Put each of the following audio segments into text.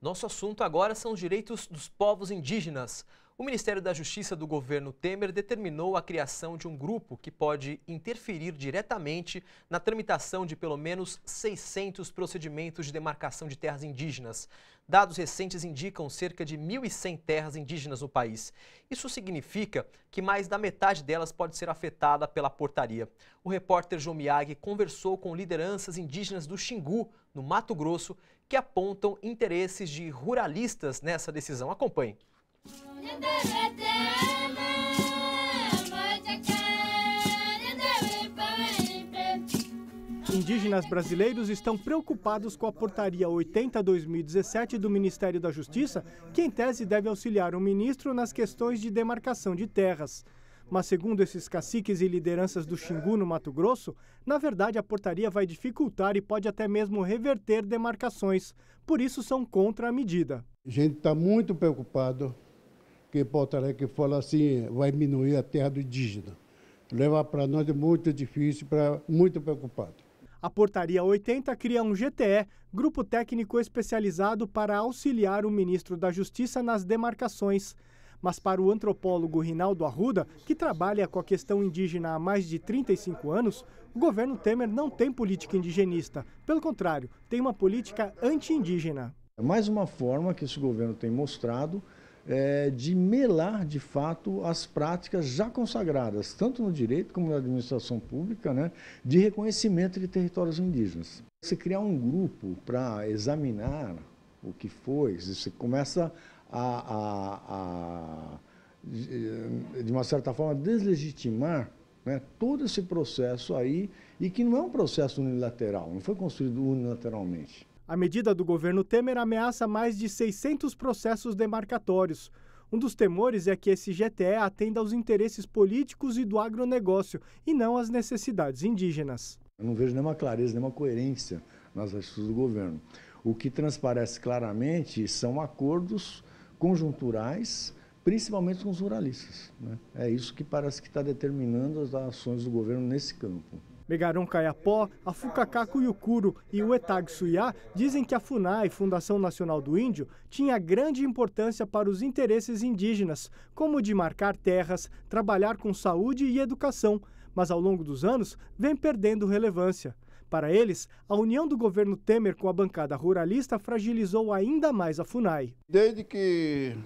Nosso assunto agora são os direitos dos povos indígenas. O Ministério da Justiça do governo Temer determinou a criação de um grupo que pode interferir diretamente na tramitação de pelo menos 600 procedimentos de demarcação de terras indígenas. Dados recentes indicam cerca de 1.100 terras indígenas no país. Isso significa que mais da metade delas pode ser afetada pela portaria. O repórter João Miag conversou com lideranças indígenas do Xingu, no Mato Grosso, que apontam interesses de ruralistas nessa decisão. Acompanhe. Indígenas brasileiros estão preocupados com a portaria 80/2017 do Ministério da Justiça, que em tese deve auxiliar o ministro nas questões de demarcação de terras. Mas, segundo esses caciques e lideranças do Xingu, no Mato Grosso, na verdade a portaria vai dificultar e pode até mesmo reverter demarcações. Por isso, são contra a medida. A gente está muito preocupado que Porto Alegre fala assim, vai diminuir a terra do indígena. Levar para nós é muito difícil, para muito preocupado. A Portaria 80 cria um GTE, Grupo Técnico Especializado para auxiliar o ministro da Justiça nas demarcações. Mas para o antropólogo Rinaldo Arruda, que trabalha com a questão indígena há mais de 35 anos, o governo Temer não tem política indigenista. Pelo contrário, tem uma política anti-indígena. É mais uma forma que esse governo tem mostrado é, de melar, de fato, as práticas já consagradas, tanto no direito como na administração pública, né, de reconhecimento de territórios indígenas. Você criar um grupo para examinar o que foi, você começa a, a, a de uma certa forma, deslegitimar né, todo esse processo aí, e que não é um processo unilateral, não foi construído unilateralmente. A medida do governo Temer ameaça mais de 600 processos demarcatórios. Um dos temores é que esse GTE atenda aos interesses políticos e do agronegócio e não às necessidades indígenas. Eu não vejo nenhuma clareza, nenhuma coerência nas atitudes do governo. O que transparece claramente são acordos conjunturais, principalmente com os ruralistas. Né? É isso que parece que está determinando as ações do governo nesse campo. Caiapó, a Fucacá Yucuru e o Suyá dizem que a FUNAI, Fundação Nacional do Índio, tinha grande importância para os interesses indígenas, como o de marcar terras, trabalhar com saúde e educação, mas ao longo dos anos vem perdendo relevância. Para eles, a união do governo Temer com a bancada ruralista fragilizou ainda mais a FUNAI. Desde que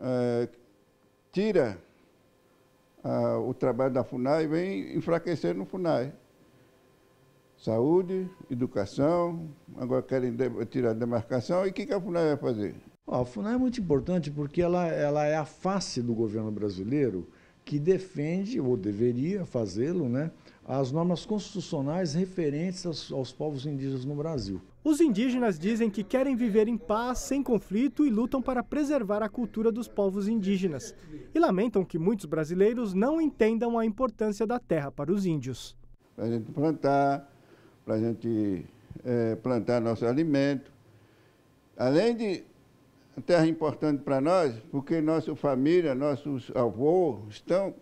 é, tira ah, o trabalho da FUNAI vem enfraquecendo o FUNAI. Saúde, educação, agora querem tirar a demarcação. E o que, que a FUNAI vai fazer? Oh, a FUNAI é muito importante porque ela, ela é a face do governo brasileiro que defende, ou deveria fazê-lo, né, as normas constitucionais referentes aos, aos, povos indígenas no Brasil. Os indígenas dizem que querem viver em paz, sem conflito e lutam para preservar a cultura dos povos indígenas. E lamentam que muitos brasileiros não entendam a importância da terra para os índios. Para a gente plantar, para a gente é, plantar nosso alimento. Além de a terra é importante para nós, porque nossa família, nossos avôs estão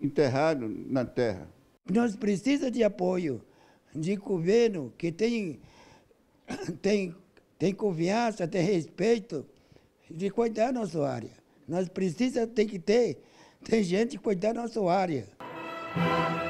enterrados na terra. Nós precisamos de apoio de governo que tem, tem, tem confiança, tem respeito de cuidar da nossa área. Nós precisamos, tem que ter, tem gente cuidar da nossa área.